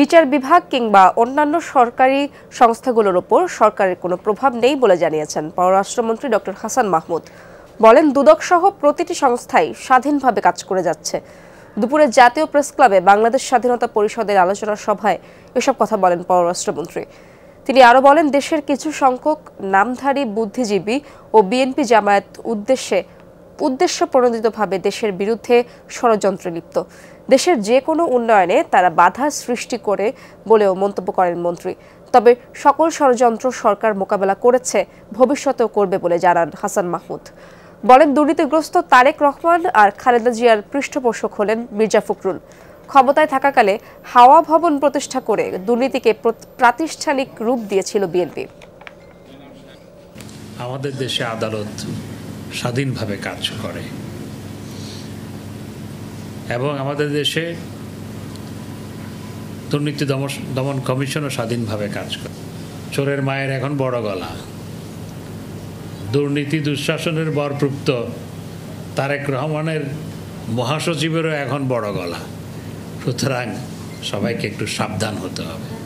বিচার বিভাগ কিংবা অন্যান্য সরকারি সংস্থাগুলোর ওপর সরকারের কোনো প্রভাব নেই বলে জানিয়েছেন পররাষ্ট্রমন্ত্রী ডক্টর হাসান মাহমুদ বলেন দুদক সহ প্রতিটি সংস্থাই স্বাধীনভাবে কাজ করে যাচ্ছে দুপুরে জাতীয় প্রেস ক্লাবে বাংলাদেশ স্বাধীনতা পরিষদের আলোচনা সভায় এসব কথা বলেন পররাষ্ট্রমন্ত্রী তিনি আরও বলেন দেশের কিছু সংখ্যক নামধারী বুদ্ধিজীবী ও বিএনপি জামায়াত উদ্দেশ্যে উদ্দেশ্য প্রণোদিতভাবে দেশের বিরুদ্ধে ষড়যন্ত্র লিপ্ত দেশের যে কোনো উন্নয়নে তারা বাধা সৃষ্টি করে বলেও মন্তব্য করেন মন্ত্রী তবে সকল ষড়যন্ত্র সরকার মোকাবেলা করেছে ভবিষ্যতেও করবে বলে জানান হাসান মাহমুদ বলেন দুর্নীতিগ্রস্ত তারেক রহমান আর খালেদা জিয়ার পৃষ্ঠপোষক হলেন মির্জা ফখরুল ক্ষমতায় থাকাকালে হাওয়া ভবন প্রতিষ্ঠা করে দুর্নীতিকে প্রাতিষ্ঠানিক রূপ দিয়েছিল বিএনপি আমাদের দেশে আদালত স্বাধীনভাবে কাজ করে এবং আমাদের দেশে দুর্নীতি দমন দমন কমিশনও স্বাধীনভাবে কাজ করে চোরের মায়ের এখন বড় গলা দুর্নীতি দুঃশাসনের বরপ্রুপ্ত তারেক রহমানের মহাসচিবেরও এখন বড় গলা সুতরাং সবাইকে একটু সাবধান হতে হবে